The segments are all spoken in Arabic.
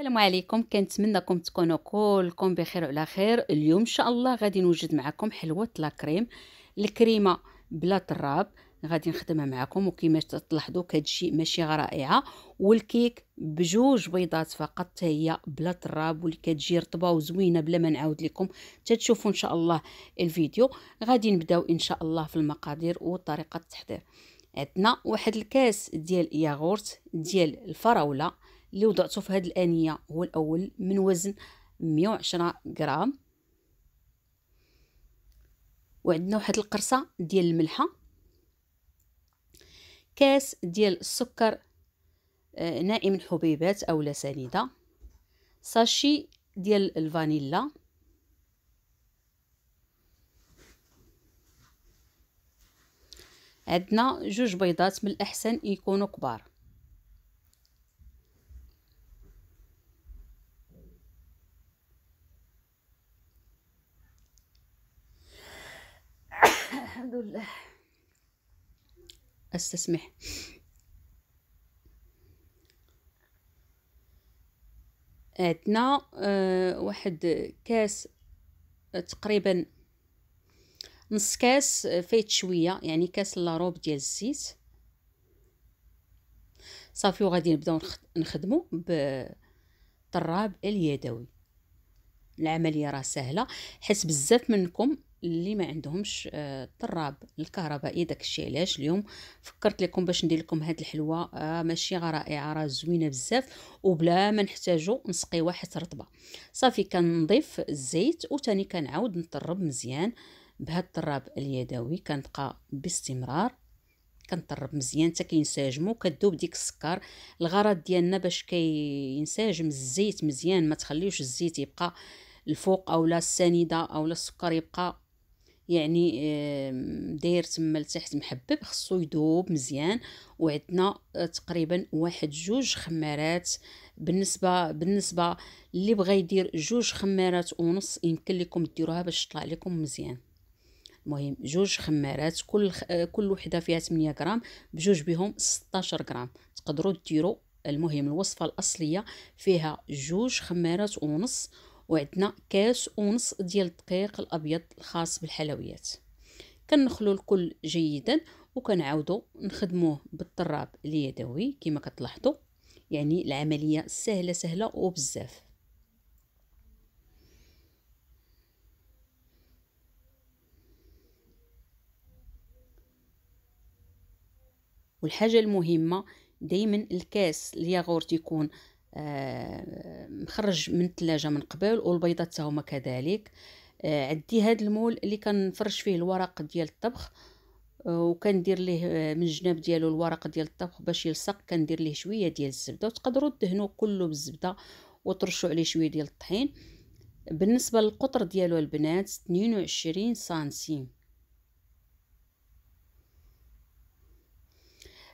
السلام عليكم كنتمنىكم تكونوا كلكم بخير وعلى خير اليوم ان شاء الله غادي نوجد معكم حلوه لا كريم الكريمه بلا تراب غادي نخدمها معكم وكما تلاحظوا كتجي ماشي رائعه والكيك بجوج بيضات فقط هي بلا تراب واللي كتجي رطبه وزوينه بلا ما نعاود لكم تتشوفوا ان شاء الله الفيديو غادي نبداو ان شاء الله في المقادير وطريقه التحضير عندنا واحد الكاس ديال ياغورت ديال الفراوله اللي وضعته في هذه الانيه هو الاول من وزن 110 غرام وعندنا واحد القرصه ديال الملحه كاس ديال السكر آه، نائي من حبيبات او سنيده ساشي ديال الفانيلا عندنا جوج بيضات من الاحسن يكونوا كبار الحمد لله استسمح عندنا آه واحد كاس آه، تقريبا نص كاس آه، فايت شويه يعني كاس لاروب ديال الزيت صافي وغادي نبداو نخدمو بالطراب اليدوي العمليه راه سهله حيت بزاف منكم اللي ما عندهمش الطراب آه، الكهربائي داك الشيء علاش اليوم فكرت لكم باش ندير لكم هاد الحلوه آه ماشي غير رائعه راه زوينه بزاف وبلا ما نحتاجو نسقيوها حيت رطبه صافي كنضيف الزيت وتاني كنعاود نطرب مزيان بهاد الطراب اليدوي كنبقى باستمرار كنطرب مزيان حتى كينسجموا كذوب ديك السكر الغرض ديالنا باش كينسجم الزيت مزيان ما تخليوش الزيت يبقى الفوق اولا السنيده اولا السكر يبقى يعني داير تما لتحت محبب خصو يذوب مزيان وعندنا آه، تقريبا واحد جوج خمارات بالنسبه بالنسبه اللي بغى يدير جوج خمارات ونص يمكن لكم ديروها باش تطلع لكم مزيان المهم جوج خمارات كل آه، كل وحده فيها 8 غرام بجوج بهم 16 غرام تقدروا ديروا المهم الوصفه الاصليه فيها جوج خمارات ونص وعندنا كاس ونص ديال الدقيق الابيض الخاص بالحلويات كنخلو الكل جيدا وكنعاودو نخدموه بالطراب اليدوي كما كتلاحظوا يعني العمليه سهله سهله وبزاف والحاجه المهمه دائما الكاس الياغورت يكون آه، مخرج من الثلاجه من قبل والبيضات تاهما كذلك آه، عندي هذا المول اللي كنفرش فيه الورق ديال الطبخ آه، وكندير ليه من الجناب ديالو الورق ديال الطبخ باش يلصق كندير ليه شويه ديال الزبده وتقدروا تدهنوا كله بالزبده وترشوا عليه شويه ديال الطحين بالنسبه للقطر ديالو البنات 22 سنتيم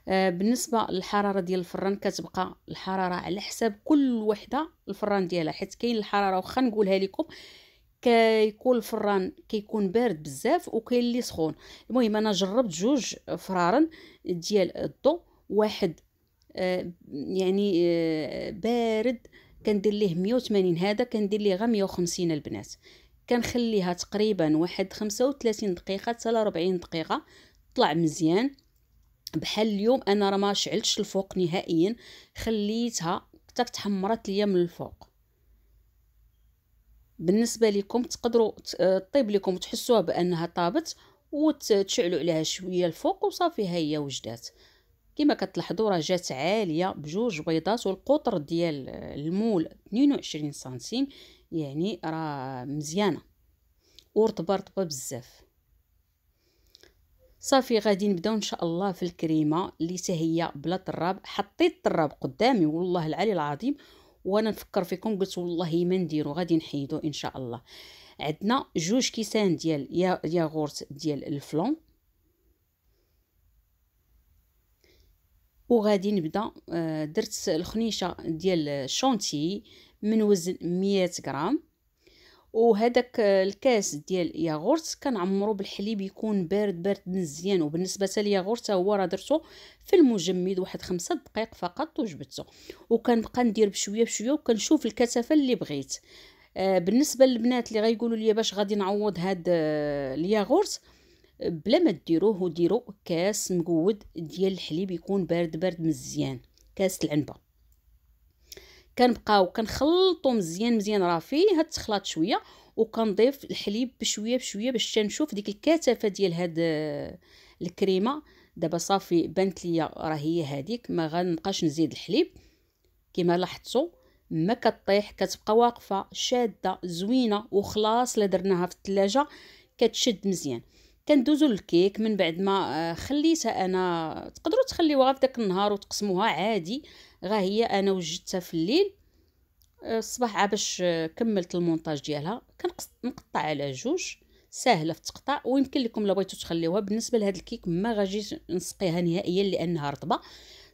آه، بالنسبه للحراره ديال الفران كتبقى الحراره على حساب كل وحده الفران ديالها حيت كاين الحراره واخا نقولها لكم كيكون الفران كيكون بارد بزاف وكاين اللي سخون المهم انا جربت جوج فرارن ديال الضو واحد آه، يعني آه، بارد كندير ليه 180 هذا كندير ليه غير 150 البنات كنخليها تقريبا واحد 35 دقيقه حتى 40 دقيقه طلع مزيان بحال اليوم انا راه ما شعلتش الفوق نهائيا خليتها حتى تحمرت ليا من الفوق بالنسبه لكم تقدروا آه، طيب لكم تحسوها بانها طابت وتشعلوا عليها شويه الفوق وصافي ها هي وجدات كما كتلاحظوا راه جات عاليه بجوج بيضات والقطر ديال المول 22 سنتيم يعني راه مزيانه ورطبه رطبه بزاف صافي غادي نبداو ان شاء الله في الكريمه اللي هي بلا طراب حطيت طراب قدامي والله العلي العظيم وانا نفكر فيكم قلت والله ما نديرو غادي نحيدو ان شاء الله عندنا جوج كيسان ديال ياغورت ديال الفلون وغادي نبدا آه، درت الخنيشه ديال الشونتي من وزن 100 غرام وهذاك آه، الكاس ديال ياغورت كنعمرو بالحليب يكون بارد بارد مزيان وبالنسبه لياغورت هو راه درتو في المجمد واحد خمسة دقائق فقط وجبدته وكنبقى ندير بشويه بشويه وكنشوف الكثافه اللي بغيت آه بالنسبه للبنات اللي غيقولوا لي باش غادي نعوض هاد آه، الياغورت بلا ما ديروه وديروا كاس مقود ديال الحليب يكون بارد بارد مزيان كاس العنبه كنبقاو كنخلطو مزيان مزيان راه فيه هاد التخلاط شويه وكنضيف الحليب بشويه بشويه باش تنشوف ديك الكثافه ديال هاد آه، الكريمه دابا صافي بانت ليا راه هي هذيك ما غنبقاش نزيد الحليب كما لاحظتوا ما كطيح كتبقى واقفه شاده زوينه وخلاص لا درناها في الثلاجه كتشد مزيان كندوزو للكيك من بعد ما آه، خليتها انا تقدروا تخليوها في داك النهار وتقسموها عادي غا هي انا وجدتها في الليل آه، الصباح باش آه، كملت المونتاج ديالها كنقطع على جوج ساهله في التقطاع ويمكن لكم لو بغيتو تخليوها بالنسبه لهاد الكيك ما غاجيش نسقيها نهائيا لانها رطبه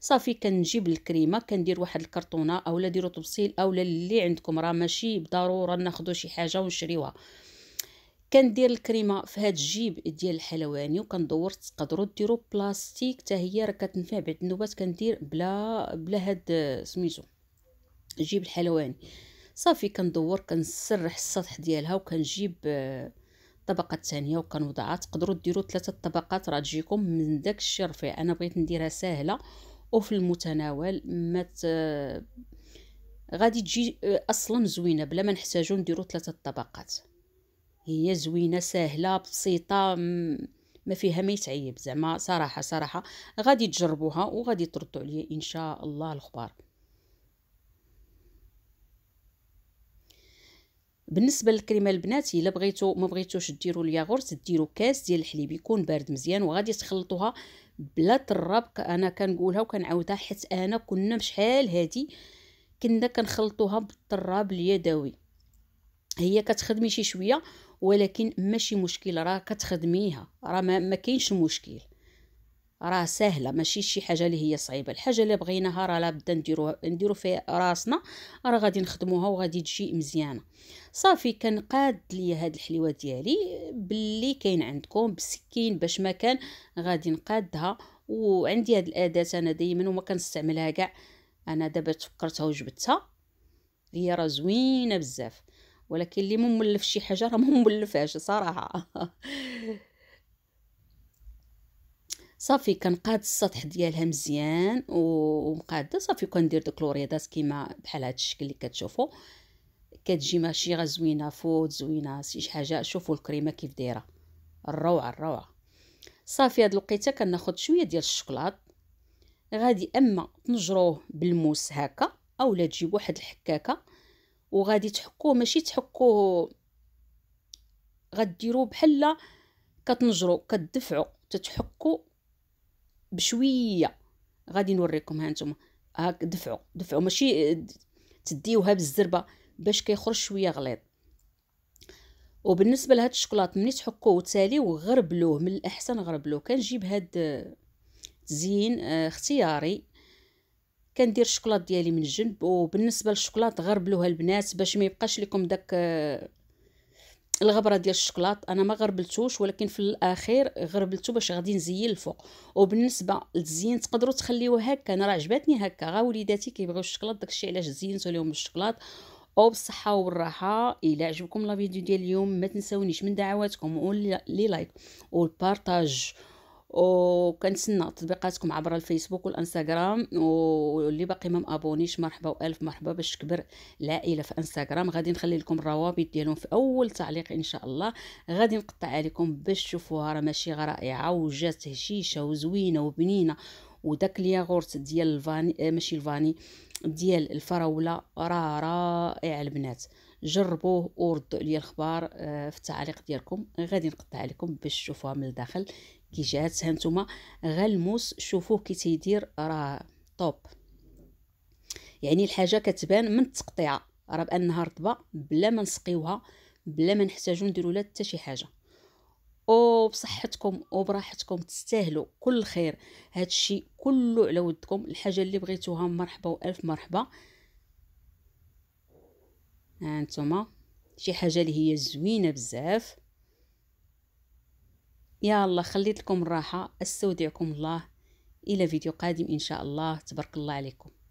صافي كنجيب الكريمه كندير واحد الكرتونه اولا ديروا طبسيل اولا اللي عندكم راه ماشي بضروره ناخذوا شي حاجه ونشريوها كندير الكريمه في هاد الجيب ديال الحلواني وكندور تقدروا ديروا بلاستيك حتى هي راه كتنفع بعد النوبات كندير بلا بلا هاد سميتو جيب الحلواني صافي كندور كنسرح السطح ديالها وكنجيب الطبقه آه، الثانيه وكنوضعها تقدروا ديروا ثلاثه طبقات راه تجيكم من داك الشيء رفيع انا بغيت نديرها سهله وفي المتناول ما غادي تجي آه، اصلا زوينه بلا ما نحتاجو نديرو ثلاثه طبقات هي زوينه سهله بسيطه ما فيها ما يتعيب زعما صراحه صراحه غادي تجربوها وغادي تردوا عليا ان شاء الله الخبار بالنسبه للكريمه البنات الا بغيتو ما بغيتوش ديروا الياغورت ديروا كاس ديال الحليب يكون بارد مزيان وغادي تخلطوها بلا تراب انا كنقولها وكنعاودها حيت انا كنا بشحال هادي كنا كنخلطوها بالطراب اليدوي هي كتخدمي شي شويه ولكن ماشي مشكل راه كتخدميها راه ما, ما كاينش مشكل راه سهله ماشي شي حاجه اللي هي صعيبه الحاجه اللي بغيناها راه لا بدا نديرو نديرو في راسنا راه غادي نخدموها وغادي تجي مزيانه صافي كنقاد ليا هاد الحليوه ديالي باللي كاين عندكم بسكين باش ما كان غادي نقادها وعندي هاد الاداه انا دائما وما كنستعملها كاع انا دابا تفكرتها وجبتها هي راه زوينه بزاف ولكن اللي مو مولف شي حاجه راه مو مولفهاش صراحه صافي كنقاد السطح ديالها مزيان ومقاده صافي كندير دوك لوريدات كيما بحال هذا الشكل اللي كتشوفوا كتجي ماشي غير زوينه فوت زوينه شي حاجه شوفوا الكريمه كيف دايره الروعه الروعه صافي هاد الوقيته كناخد شويه ديال الشوكولاط غادي اما تنجروه بالموس هكا اولا تجيب واحد الحكاكه وغادي تحكوه ماشي تحكوه غديروه بحال كتنجرو كتدفعو تتحكو بشويه غادي نوريكم ها نتوما هاك دفعو دفعو ماشي تديوها بالزربه باش كيخرج شويه غليظ وبالنسبه لهاد الشكلاط ملي تحكوه وتالي وغربلوه من الاحسن غربلوه كنجيب هاد زين آه، اختياري كندير الشكلاط ديالي من الجنب وبالنسبه للشكلاط غربلوها البنات باش ما يبقاش لكم داك آه، الغبره ديال الشكلاط انا ما غربلتوش ولكن في الاخير غربلته باش غادي نزين الفوق وبالنسبه للتزيين تقدروا تخليوه هكا انا راه عجبتني هكا غا وليداتي كيبغيو الشكلاط داكشي علاش زينتو لهم الشكلاط او بالصحه والراحه الى عجبكم لا فيديو ديال اليوم ما تنساونيش من دعواتكم واللي لايك والبارطاج وكنتسنى تطبيقاتكم عبر الفيسبوك والانستغرام واللي باقي ما مابونيش مرحبا والف مرحبا باش تكبر العائله في انستغرام غادي نخلي لكم الروابط ديالهم في اول تعليق ان شاء الله غادي نقطع عليكم باش تشوفوها راه ماشي رائعه وجات هشيشه وزوينه وبنينه وداك الياغورت ديال الفاني آه، ماشي الفاني ديال الفراوله راه رائع البنات جربوه وردوا لي الخبار آه، في التعليق ديالكم غادي نقطع عليكم باش تشوفوها من الداخل كي جات هانتوما غالموس شوفوه كي تيدير راه طوب يعني الحاجه كتبان من التقطيعه راه بانها رطبه بلا ما نسقيوها بلا ما نحتاجو نديرو لها حتى شي حاجه او بصحتكم وبراحتكم تستاهلوا كل خير هذا الشيء كله على ودكم الحاجه اللي بغيتوها مرحبا والف مرحبا ها شي حاجه اللي هي زوينه بزاف يا الله خليت لكم الراحه استودعكم الله الى فيديو قادم ان شاء الله تبارك الله عليكم